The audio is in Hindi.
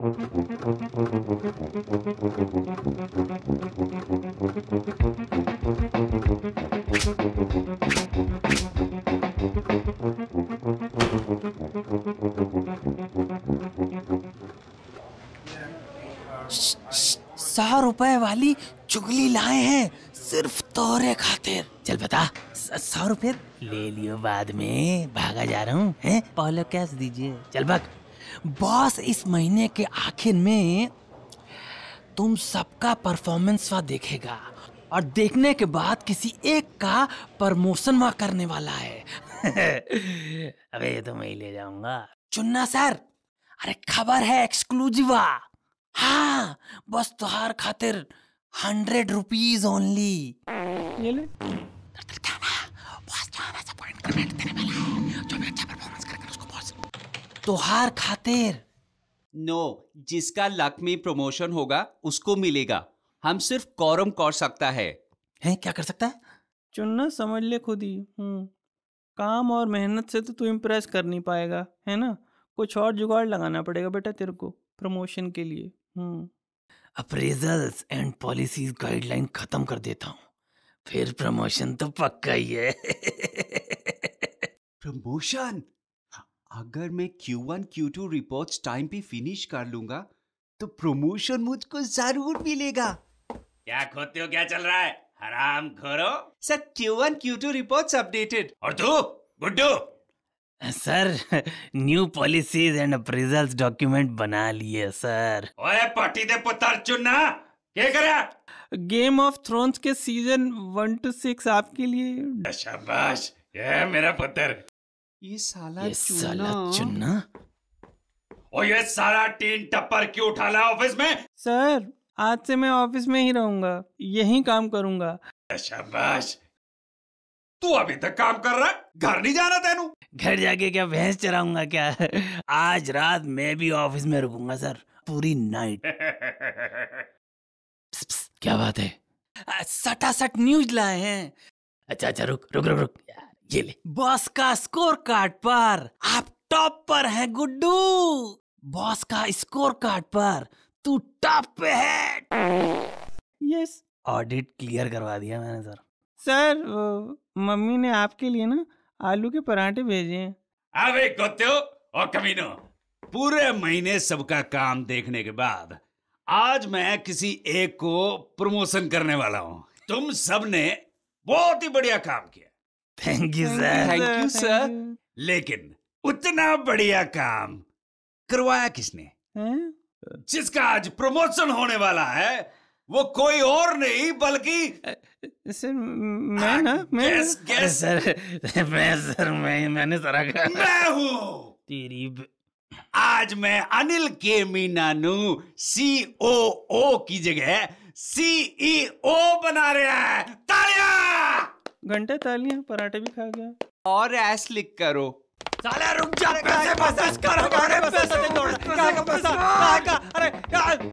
सौ रुपए वाली चुगली लाए हैं सिर्फ तोरे खातिर चल बता सौ रुपए ले लियो बाद में भागा जा रहा हूँ पहले कैश दीजिए चल बक बॉस इस महीने के आखिर में तुम सबका परफॉर्मेंस वह देखेगा और देखने के बाद किसी एक का प्रमोशन वह करने वाला है अबे तो मैं ही ले जाऊंगा चुन्ना सर अरे खबर है एक्सक्लूसिवा हाँ बस तुहार तो खातिर हंड्रेड रुपीज ओनली तोहार खातिर नो no, जिसका लक में प्रमोशन होगा उसको मिलेगा हम सिर्फ कौरम कर सकता है हैं क्या कर सकता है चुनना समझ ले खुद ही हम्म। काम और मेहनत से तो तू इम्प्रेस कर नहीं पाएगा है ना कुछ और जुगाड़ लगाना पड़ेगा बेटा तेरे को प्रमोशन के लिए अप्रेजल्स एंड पॉलिसीज गाइडलाइन खत्म कर देता हूँ फिर प्रमोशन तो पक्का ही है प्रमोशन अगर मैं Q1, Q2 रिपोर्ट्स टाइम पे फिनिश कर लूंगा तो प्रमोशन मुझको जरूर मिलेगा क्या खोते हो क्या चल रहा है हराम करो sir Q1, Q2 reports updated और तू Guddu sir new policies and appraisals document बना लिए सर ओए पट्टी दे पुत्र चुन्ना क्या करा गेम ऑफ थ्रोन्स के सीजन वन टू सिक्स आपके लिए शाबाश ये मेरा पुत्र ये साला ये चूना। साला चुन्ना और ये सारा टीन टप्पर क्यों उठा ला ऑफिस में सर आज से मैं ऑफिस में ही रहूंगा यही काम करूंगा शाबाश तू अभी तक काम कर रहा है घर नहीं जाना तेन घर जाके क्या भैंस चराऊंगा क्या आज रात मैं भी ऑफिस में रुकूंगा सर पूरी नाइट पस, पस, क्या बात है सटा सट न्यूज लाए हैं अच्छा अच्छा रुक रुक रुक रुक ये ले बॉस का स्कोर कार्ड पर आप टॉप पर है गुड्डू बॉस का स्कोर कार्ड पर तू टॉप पे है यस ऑडिट क्लियर करवा दिया मैंने सर सर मम्मी ने आपके लिए ना आलू के पराठे भेजे हैं अबे कुत्ते और कमीनो पूरे महीने सबका काम देखने के बाद आज मैं किसी एक को प्रमोशन करने वाला हूँ तुम सब ने बहुत ही बढ़िया काम किया thank you sir thank you sir लेकिन उतना बढ़िया काम करवाया किसने जिसका आज प्रमोशन होने वाला है वो कोई और नहीं बल्कि सर मैं हाँ, ना मैं गैस सर मैं सर मैं मैंने सर मैं हूँ तेरी आज मैं अनिल के मीना मीनानू ओ की जगह सीईओ e बना रहा है घंटे तालियां पराठे भी खा गया और ऐस लिख करो साला रुक जा पैसे पैसे कर पैसे तोड़ का पैसा का अरे